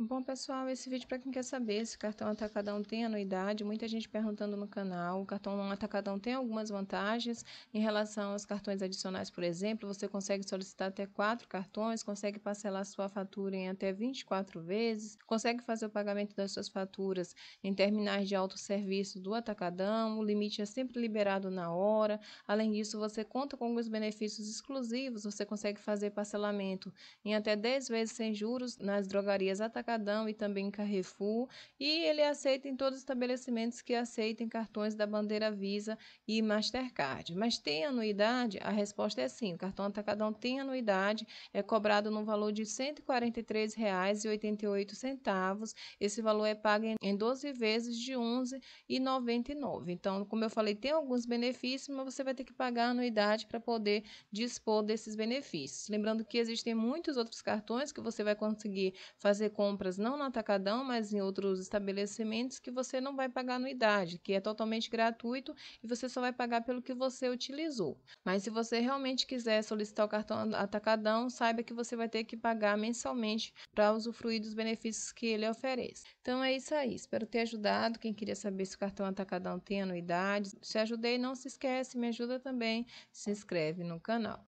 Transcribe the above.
Bom, pessoal, esse vídeo para quem quer saber se o cartão Atacadão tem anuidade, muita gente perguntando no canal. O cartão Atacadão tem algumas vantagens em relação aos cartões adicionais, por exemplo, você consegue solicitar até quatro cartões, consegue parcelar sua fatura em até 24 vezes, consegue fazer o pagamento das suas faturas em terminais de autosserviço do Atacadão, o limite é sempre liberado na hora. Além disso, você conta com alguns benefícios exclusivos, você consegue fazer parcelamento em até 10 vezes sem juros nas drogarias Atacadão Atacadão e também em Carrefour, e ele é aceito em todos os estabelecimentos que aceitem cartões da bandeira Visa e Mastercard. Mas tem anuidade? A resposta é sim. O cartão Atacadão tem anuidade, é cobrado no valor de R$ 143,88. Esse valor é pago em 12 vezes de R$ 11,99. Então, como eu falei, tem alguns benefícios, mas você vai ter que pagar anuidade para poder dispor desses benefícios. Lembrando que existem muitos outros cartões que você vai conseguir fazer compra compras não no atacadão, mas em outros estabelecimentos que você não vai pagar anuidade, que é totalmente gratuito e você só vai pagar pelo que você utilizou. Mas se você realmente quiser solicitar o cartão atacadão, saiba que você vai ter que pagar mensalmente para usufruir dos benefícios que ele oferece. Então é isso aí, espero ter ajudado. Quem queria saber se o cartão atacadão tem anuidade, se ajudei, não se esquece, me ajuda também, se inscreve no canal.